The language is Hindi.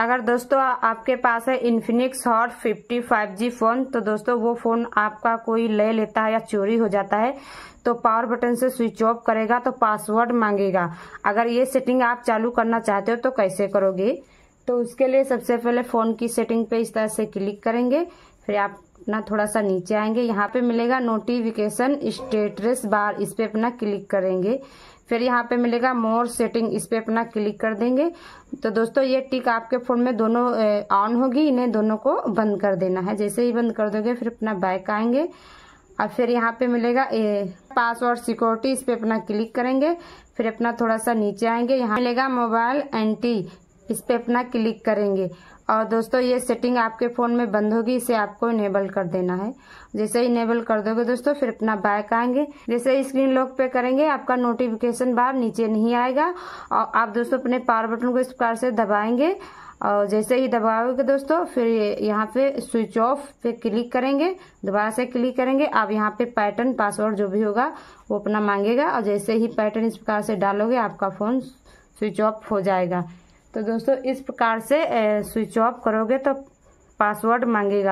अगर दोस्तों आपके पास है Infinix hot fifty five G phone तो दोस्तों वो फोन आपका कोई ले लेता है या चोरी हो जाता है तो पावर बटन से स्विच ऑफ करेगा तो पासवर्ड मांगेगा अगर ये सेटिंग आप चालू करना चाहते हो तो कैसे करोगे तो उसके लिए सबसे पहले फोन की सेटिंग पे इस तरह से क्लिक करेंगे फिर आप अपना थोड़ा सा नीचे आएंगे यहाँ पे मिलेगा नोटिफिकेशन स्टेटस बार इस पर अपना क्लिक करेंगे फिर यहाँ पे मिलेगा मोर सेटिंग इस पर अपना क्लिक कर देंगे तो दोस्तों ये टिक आपके फोन में दोनों ऑन होगी इन्हें दोनों को बंद कर देना है जैसे ही बंद कर दोगे फिर अपना बैक आएंगे और फिर यहाँ पे मिलेगा ए पासवर्ड सिक्योरिटी इस पर अपना क्लिक करेंगे फिर अपना थोड़ा सा नीचे आएंगे यहाँ मिलेगा मोबाइल एंटी इस पर अपना क्लिक करेंगे और दोस्तों ये सेटिंग आपके फ़ोन में बंद होगी इसे आपको इनेबल कर देना है जैसे इनेबल कर दोगे दोस्तों फिर अपना बैक आएंगे जैसे स्क्रीन लॉक पे करेंगे आपका नोटिफिकेशन बार नीचे नहीं आएगा और आप दोस्तों अपने पावर बटन को इस प्रकार से दबाएंगे और जैसे ही दबाओगे दोस्तों फिर ये यहाँ पे स्विच ऑफ पे क्लिक करेंगे दोबारा से क्लिक करेंगे आप यहाँ पे पैटर्न पासवर्ड जो भी होगा वो अपना मांगेगा और जैसे ही पैटर्न इस प्रकार से डालोगे आपका फ़ोन स्विच ऑफ हो जाएगा तो दोस्तों इस प्रकार से स्विच ऑफ करोगे तो पासवर्ड मांगेगा